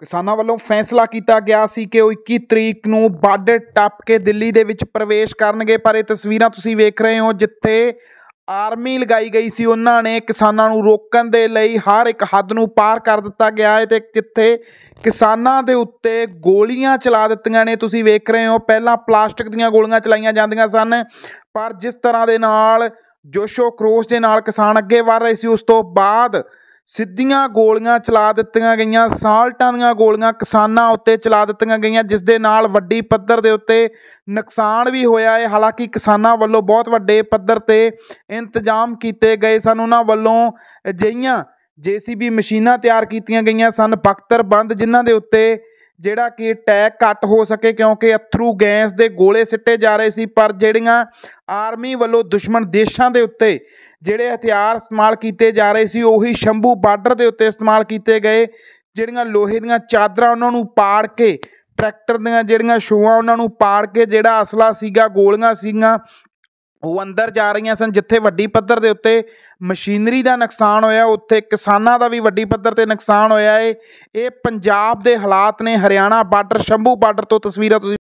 ਕਿਸਾਨਾਂ ਵੱਲੋਂ ਫੈਸਲਾ ਕੀਤਾ ਗਿਆ ਸੀ ਕਿ ਉਹ 21 ਤਰੀਕ ਨੂੰ ਬਾਰਡਰ ਟੱਪ ਕੇ ਦਿੱਲੀ ਦੇ ਵਿੱਚ ਪ੍ਰਵੇਸ਼ ਕਰਨਗੇ ਪਰ ਇਹ ਤਸਵੀਰਾਂ ਤੁਸੀਂ ਵੇਖ ਰਹੇ ਹੋ ਜਿੱਥੇ ਆਰਮੀ ਲਗਾਈ ਗਈ ਸੀ ਉਹਨਾਂ ਨੇ ਕਿਸਾਨਾਂ ਨੂੰ ਰੋਕਣ ਦੇ ਲਈ ਹਰ ਇੱਕ ਹੱਦ ਨੂੰ ਪਾਰ ਕਰ ਦਿੱਤਾ ਗਿਆ ਹੈ ਤੇ ਜਿੱਥੇ ਕਿਸਾਨਾਂ ਦੇ ਉੱਤੇ ਗੋਲੀਆਂ ਚਲਾ ਦਿੱਤੀਆਂ ਨੇ ਤੁਸੀਂ ਵੇਖ ਰਹੇ ਹੋ ਪਹਿਲਾਂ ਪਲਾਸਟਿਕ ਦੀਆਂ ਗੋਲੀਆਂ ਚਲਾਈਆਂ ਜਾਂਦੀਆਂ ਸਨ ਪਰ ਜਿਸ ਤਰ੍ਹਾਂ ਦੇ ਨਾਲ ਜੋਸ਼ੋ ਕਰੋਸ ਦੇ ਨਾਲ ਕਿਸਾਨ ਅੱਗੇ ਵਧ ਰਹੇ ਸੀ ਉਸ ਤੋਂ ਬਾਅਦ ਸਿੱਧੀਆਂ ਗੋਲੀਆਂ ਚਲਾ ਦਿੱਤੀਆਂ ਗਈਆਂ ਸਾਲਟਾਂ ਦੀਆਂ ਗੋਲੀਆਂ ਕਿਸਾਨਾਂ ਉੱਤੇ ਚਲਾ ਦਿੱਤੀਆਂ ਗਈਆਂ ਜਿਸ ਦੇ ਨਾਲ ਵੱਡੀ ਪੱਧਰ ਦੇ ਉੱਤੇ ਨੁਕਸਾਨ ਵੀ ਹੋਇਆ ਹੈ ਹਾਲਾਂਕਿ ਕਿਸਾਨਾਂ ਵੱਲੋਂ ਬਹੁਤ ਵੱਡੇ ਪੱਧਰ ਤੇ ਇੰਤਜ਼ਾਮ ਕੀਤੇ ਗਏ ਸਨ ਉਹਨਾਂ ਵੱਲੋਂ ਅਜਈਆਂ ਜੀਸੀਬੀ ਮਸ਼ੀਨਾਂ ਤਿਆਰ ਕੀਤੀਆਂ ਗਈਆਂ ਸਨ ਬਖਤਰ ਬੰਦ ਜਿਨ੍ਹਾਂ ਦੇ ਉੱਤੇ ਜਿਹੜਾ ਕਿ ਟੈਗ ਕੱਟ ਹੋ ਸਕੇ ਕਿਉਂਕਿ ਅਥਰੂ ਗੈਸ ਦੇ ਗੋਲੇ ਸਿੱਟੇ ਜਾ ਰਹੇ ਸੀ ਪਰ ਜਿਹੜੀਆਂ ਆਰਮੀ ਵੱਲੋਂ ਦੁਸ਼ਮਣ ਦੇਸ਼ਾਂ ਦੇ ਉੱਤੇ ਜਿਹੜੇ ਹਥਿਆਰ ਇਸਤੇਮਾਲ ਕੀਤੇ ਜਾ ਰਹੇ ਸੀ ਉਹੀ ਸ਼ੰਭੂ ਬਾਰਡਰ ਦੇ ਉੱਤੇ ਇਸਤੇਮਾਲ ਕੀਤੇ ਗਏ ਜਿਹੜੀਆਂ ਲੋਹੇ ਦੀਆਂ ਚਾਦਰਾਂ ਉਹਨਾਂ ਨੂੰ ਪਾੜ ਕੇ ਟਰੈਕਟਰ ਦੀਆਂ ਜਿਹੜੀਆਂ ਸ਼ੋਆਂ ਉਹਨਾਂ ਨੂੰ ਪਾੜ ਕੇ ਜਿਹੜਾ ਅਸਲਾ ਸੀਗਾ ਗੋਲੀਆਂ ਸੀਗੀਆਂ ਉਹ ਅੰਦਰ ਜਾ ਰਹੀਆਂ ਸਨ ਜਿੱਥੇ ਵੱਡੀ ਪੱਧਰ ਦੇ ਉੱਤੇ ਮਸ਼ੀਨਰੀ ਦਾ ਨੁਕਸਾਨ ਹੋਇਆ ਉੱਥੇ ਕਿਸਾਨਾਂ ਦਾ ਵੀ ਵੱਡੀ ਪੱਧਰ ਤੇ ਨੁਕਸਾਨ ਹੋਇਆ ਏ ਇਹ ਪੰਜਾਬ ਦੇ ਹਾਲਾਤ ਨੇ ਹਰਿਆਣਾ ਬਾਰਡਰ ਸ਼ੰਭੂ ਬਾਰਡਰ ਤੋਂ ਤਸਵੀਰਾਂ